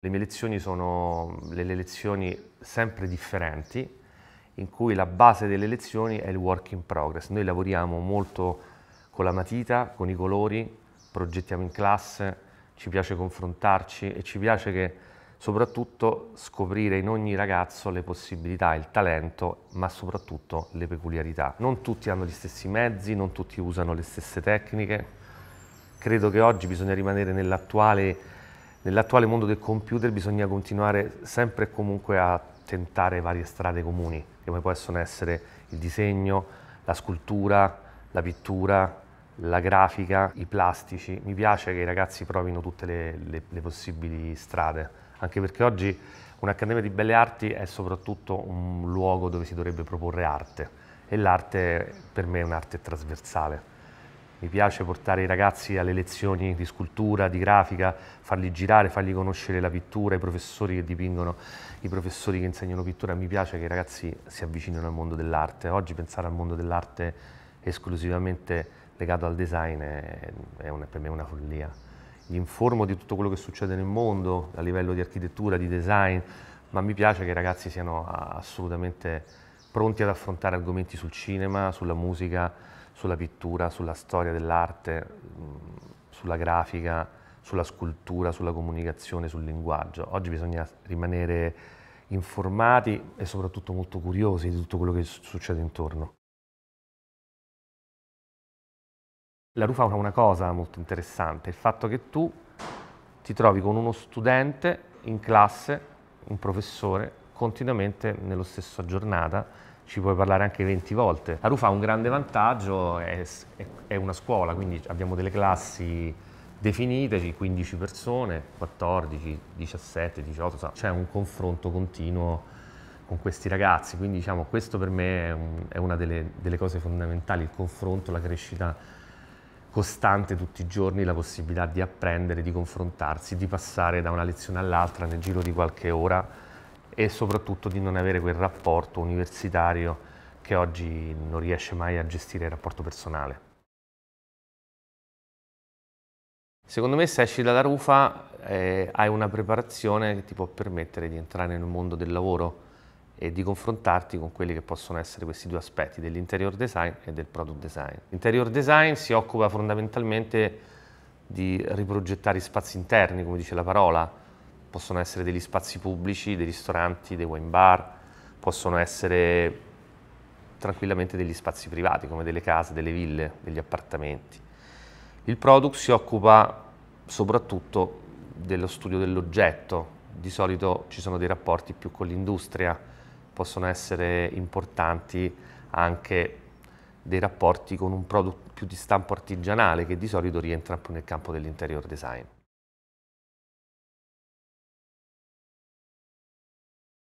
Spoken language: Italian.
Le mie lezioni sono le lezioni sempre differenti, in cui la base delle lezioni è il work in progress. Noi lavoriamo molto con la matita, con i colori, progettiamo in classe, ci piace confrontarci e ci piace che, soprattutto scoprire in ogni ragazzo le possibilità, il talento, ma soprattutto le peculiarità. Non tutti hanno gli stessi mezzi, non tutti usano le stesse tecniche. Credo che oggi bisogna rimanere nell'attuale Nell'attuale mondo del computer bisogna continuare sempre e comunque a tentare varie strade comuni, come possono essere il disegno, la scultura, la pittura, la grafica, i plastici. Mi piace che i ragazzi provino tutte le, le, le possibili strade, anche perché oggi un'Accademia di Belle Arti è soprattutto un luogo dove si dovrebbe proporre arte e l'arte per me è un'arte trasversale mi piace portare i ragazzi alle lezioni di scultura, di grafica, farli girare, fargli conoscere la pittura, i professori che dipingono, i professori che insegnano pittura, mi piace che i ragazzi si avvicinino al mondo dell'arte. Oggi pensare al mondo dell'arte esclusivamente legato al design è, è una, per me una follia. Gli informo di tutto quello che succede nel mondo a livello di architettura, di design, ma mi piace che i ragazzi siano assolutamente pronti ad affrontare argomenti sul cinema, sulla musica, sulla pittura, sulla storia dell'arte, sulla grafica, sulla scultura, sulla comunicazione, sul linguaggio. Oggi bisogna rimanere informati e soprattutto molto curiosi di tutto quello che succede intorno. La RU fa una cosa molto interessante, il fatto che tu ti trovi con uno studente in classe, un professore, continuamente nello stesso giornata, ci puoi parlare anche 20 volte. La RUFA ha un grande vantaggio, è, è una scuola, quindi abbiamo delle classi definiteci 15 persone, 14, 17, 18, c'è un confronto continuo con questi ragazzi, quindi diciamo questo per me è, un, è una delle, delle, cose fondamentali, il confronto, la crescita costante tutti i giorni, la possibilità di apprendere, di confrontarsi, di passare da una lezione all'altra nel giro di qualche ora e soprattutto di non avere quel rapporto universitario che oggi non riesce mai a gestire il rapporto personale. Secondo me se esci dalla rufa eh, hai una preparazione che ti può permettere di entrare nel mondo del lavoro e di confrontarti con quelli che possono essere questi due aspetti, dell'interior design e del product design. L'interior design si occupa fondamentalmente di riprogettare i spazi interni, come dice la parola, possono essere degli spazi pubblici, dei ristoranti, dei wine bar, possono essere tranquillamente degli spazi privati come delle case, delle ville, degli appartamenti. Il product si occupa soprattutto dello studio dell'oggetto, di solito ci sono dei rapporti più con l'industria, possono essere importanti anche dei rapporti con un prodotto più di stampo artigianale che di solito rientra più nel campo dell'interior design.